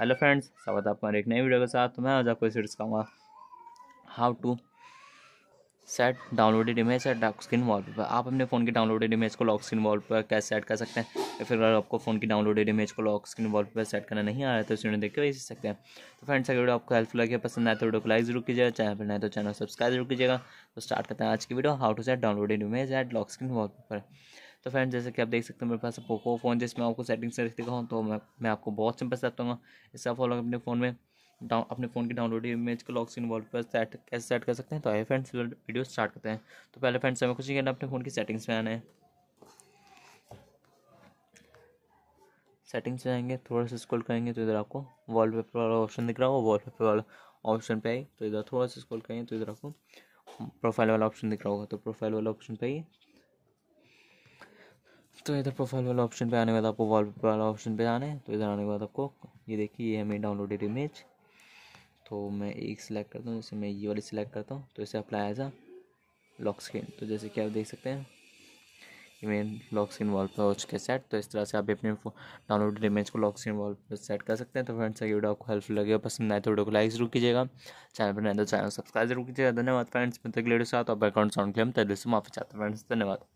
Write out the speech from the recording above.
hello friends स्वागत है आपका एक नई वीडियो के साथ तो मैं आज आपको इसे सिखाऊंगा how to set downloaded image at lock screen wall पर आप अपने फ़ोन की डाउनलोडेड इमेज को लॉक स्क्रीन वॉल पर कैसे सेट कर सकते हैं या फिर अगर आपको फ़ोन की डाउनलोडेड इमेज को लॉक स्क्रीन वॉल पर सेट करना नहीं आ रहा है तो इस वीडियो देख के सीख सकते हैं तो फ्रेंड्स अगर वीडियो आपको हेल्पफुल लगे पसंद आए तो वीडियो को लाइक जरूर कीजिएगा चैनल पर नए तो चैनल सब्सक्राइब जरूर कीजिएगा तो स्टार्ट करते हैं आज की video how to set downloaded image at lock screen wall पर तो फ्रेंड जैसे कि आप देख सकते हो मेरे पास पोको फ़ोन जिसमें आपको सेटिंग्स रख दिखाऊँ तो मैं मैं आपको बहुत सिंपल बताऊँगा इससे आप लोग अपने फ़ोन में डाउन अपने फ़ोन की डाउनलोड इमेज को लॉक स्क्रीन वॉल पर सेट कैसे सेट कर सकते हैं तो आइए फ्रेंड्स वीडियो स्टार्ट करते हैं तो पहले फ्रेंड्स हमें कुछ नहीं करना अपने फ़ोन की सेटिंग्स में आना है सेटिंग्स में आएंगे थोड़ा सा स्क्रॉल करेंगे तो इधर आपको वॉलपेपर वाला ऑप्शन दिख रहा होगा वॉलपेपर वाला ऑप्शन पे आई तो इधर थोड़ा सा स्क्रॉल करेंगे तो इधर आपको प्रोफाइल वाला ऑप्शन दिख रहा होगा तो प्रोफाइल वाला ऑप्शन पे आइए तो इधर प्रोफाइल वाला ऑप्शन पे आने के बाद आपको वॉलपेपर वाला ऑप्शन पे आना है तो इधर आने के बाद आपको ये देखिए ये है मेरी डाउनलोडेड इमेज तो मैं एक सिलेक्ट करता हूँ जैसे मैं ये वाली सिलेक्ट करता हूँ तो इसे apply as a lock screen तो जैसे कि आप देख सकते हैं ये मेन लॉक स्क्रीन वॉल पर उसके सेट तो इस तरह से आप अपने डाउनलोडेड इमेज को लॉक स्क्रीन वॉल पर सेट कर सकते हैं तो फ्रेंड्स अगर वीडियो आपको हेल्पफुल लगे पसंद आए तो वीडियो को लाइक जरूर कीजिएगा चैनल पर नए तो चैनल सब्सक्राइब जरूर कीजिएगा धन्यवाद फ्रेंड्स मैं तक वीडियो साथ और बैकग्राउंड साउंड क्लेम तेजी से माफी चाहते हैं फ्रेंड्स धन्यवाद